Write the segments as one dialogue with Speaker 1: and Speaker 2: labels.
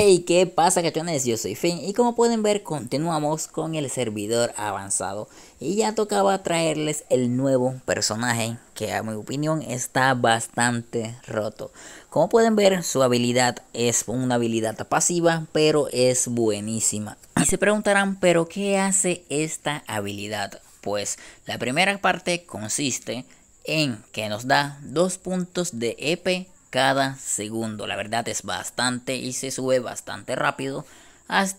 Speaker 1: Hey, ¿qué pasa cachones? Yo soy Finn y como pueden ver continuamos con el servidor avanzado y ya tocaba traerles el nuevo personaje que a mi opinión está bastante roto. Como pueden ver su habilidad es una habilidad pasiva pero es buenísima. Y se preguntarán, pero ¿qué hace esta habilidad? Pues la primera parte consiste en que nos da dos puntos de EP cada segundo. La verdad es bastante y se sube bastante rápido.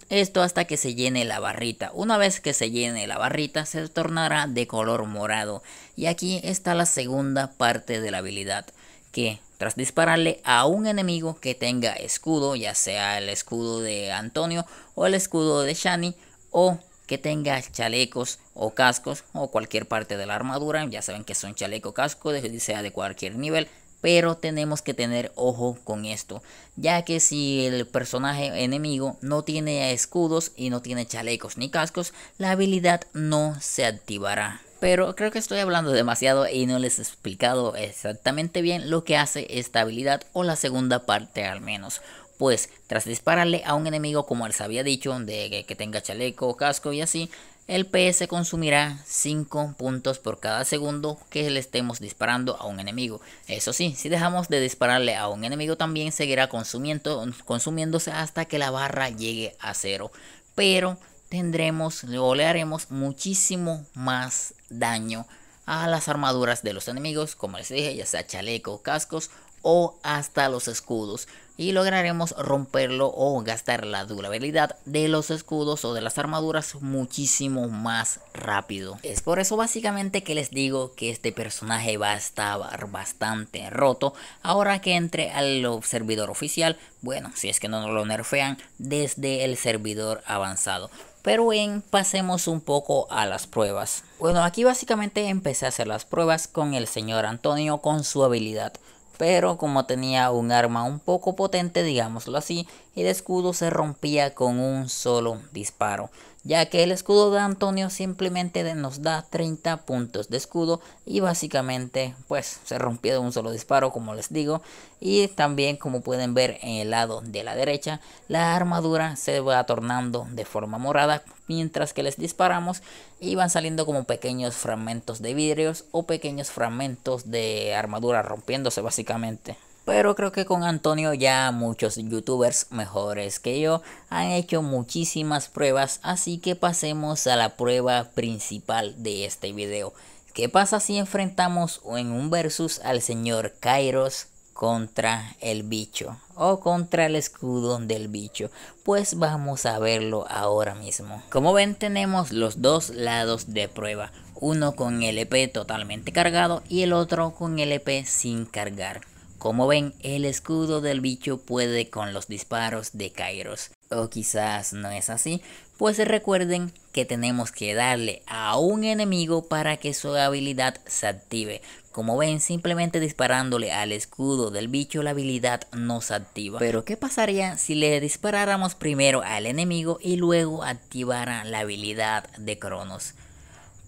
Speaker 1: Esto hasta que se llene la barrita. Una vez que se llene la barrita se tornará de color morado. Y aquí está la segunda parte de la habilidad. Que tras dispararle a un enemigo que tenga escudo, ya sea el escudo de Antonio o el escudo de Shani o que tenga chalecos o cascos o cualquier parte de la armadura, ya saben que son chaleco casco, sea de cualquier nivel, pero tenemos que tener ojo con esto, ya que si el personaje enemigo no tiene escudos y no tiene chalecos ni cascos, la habilidad no se activará. Pero creo que estoy hablando demasiado y no les he explicado exactamente bien lo que hace esta habilidad o la segunda parte al menos pues tras dispararle a un enemigo como les había dicho, de que, tenga chaleco, casco y así, el PS consumirá 5 puntos por cada segundo que le estemos disparando a un enemigo. Eso sí, si dejamos de dispararle a un enemigo también seguirá consumiendo, consumiéndose hasta que la barra llegue a cero. Pero tendremos le haremos muchísimo más daño a las armaduras de los enemigos, como les dije, ya sea chaleco, cascos o hasta los escudos y lograremos romperlo o gastar la durabilidad de los escudos o de las armaduras muchísimo más rápido. Es por eso básicamente que les digo que este personaje va a estar bastante roto ahora que entre al servidor oficial, bueno, si es que no lo nerfean desde el servidor avanzado. Pero bien, pasemos un poco a las pruebas. Bueno, aquí básicamente empecé a hacer las pruebas con el señor Antonio con su habilidad pero como tenía un arma un poco potente, digámoslo así, el escudo se rompía con un solo disparo ya que el escudo de Antonio simplemente nos da 30 puntos de escudo y básicamente pues se rompió de un solo disparo como les digo y también como pueden ver en el lado de la derecha la armadura se va tornando de forma morada mientras que les disparamos y van saliendo como pequeños fragmentos de vidrios o pequeños fragmentos de armadura rompiéndose básicamente pero creo que con Antonio ya muchos youtubers mejores que yo han hecho muchísimas pruebas, así que pasemos a la prueba principal de este video. ¿Qué pasa si enfrentamos en un versus al señor Kairos contra el bicho o contra el escudo del bicho? Pues vamos a verlo ahora mismo. Como ven tenemos los dos lados de prueba, uno con LP e totalmente cargado y el otro con LP e sin cargar. Como ven, el escudo del bicho puede con los disparos de Kairos. O quizás no es así, pues recuerden que tenemos que darle a un enemigo para que su habilidad se active. Como ven, simplemente disparándole al escudo del bicho la habilidad no se activa. Pero ¿qué pasaría si le disparáramos primero al enemigo y luego activara la habilidad de Cronos?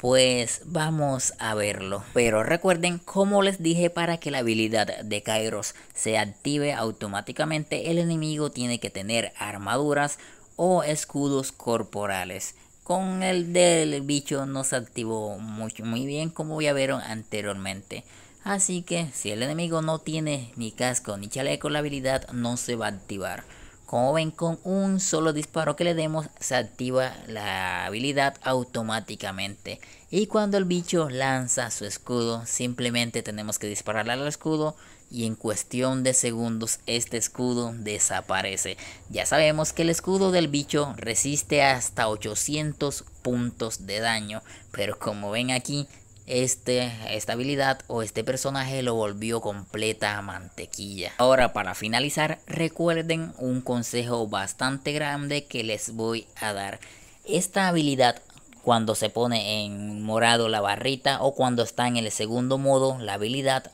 Speaker 1: pues vamos a verlo. Pero recuerden, como les dije, para que la habilidad de Kairos se active automáticamente, el enemigo tiene que tener armaduras o escudos corporales. Con el del bicho no se activó muy, muy bien como ya vieron anteriormente. Así que si el enemigo no tiene ni casco ni chaleco, la habilidad no se va a activar. Como ven, con un solo disparo que le demos se activa la habilidad automáticamente. Y cuando el bicho lanza su escudo, simplemente tenemos que dispararle al escudo y en cuestión de segundos este escudo desaparece. Ya sabemos que el escudo del bicho resiste hasta 800 puntos de daño, pero como ven aquí este, esta habilidad o este personaje lo volvió completa mantequilla. Ahora para finalizar recuerden un consejo bastante grande que les voy a dar. Esta habilidad cuando se pone en morado la barrita o cuando está en el segundo modo la habilidad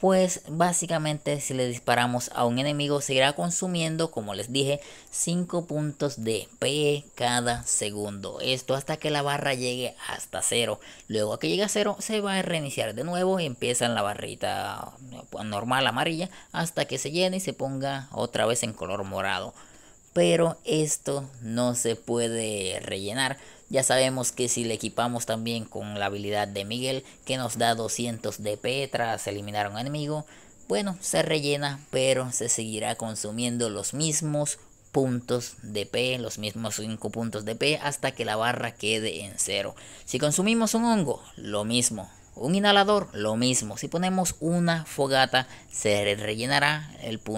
Speaker 1: pues básicamente si le disparamos a un enemigo seguirá consumiendo, como les dije, 5 puntos de P cada segundo. Esto hasta que la barra llegue hasta cero Luego que llegue a cero se va a reiniciar de nuevo y empieza en la barrita eh, normal amarilla hasta que se llene y se ponga otra vez en color morado. Pero esto no se puede rellenar ya sabemos que si le equipamos también con la habilidad de Miguel que nos da 200 DP tras eliminar a un enemigo, bueno, se rellena pero se seguirá consumiendo los mismos puntos de P, los mismos 5 puntos de P, hasta que la barra quede en cero. Si consumimos un hongo, lo mismo. Un inhalador, lo mismo. Si ponemos una fogata, se rellenará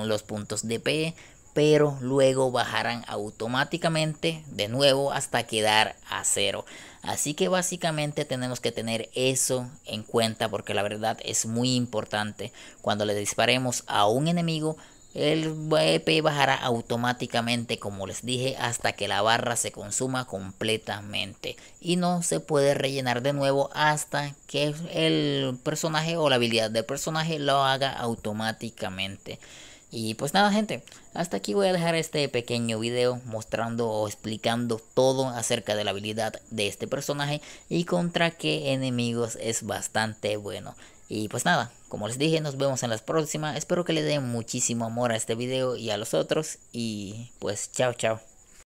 Speaker 1: los puntos de P pero luego bajarán automáticamente de nuevo hasta quedar a cero. Así que básicamente tenemos que tener eso en cuenta porque la verdad es muy importante. Cuando le disparemos a un enemigo, el EP bajará automáticamente, como les dije, hasta que la barra se consuma completamente. Y no se puede rellenar de nuevo hasta que el personaje o la habilidad del personaje lo haga automáticamente. Y pues nada gente, hasta aquí voy a dejar este pequeño video mostrando o explicando todo acerca de la habilidad de este personaje y contra qué enemigos es bastante bueno. Y pues nada, como les dije, nos vemos en las próximas. Espero que le den muchísimo amor a este video y a los otros. Y pues chao, chao.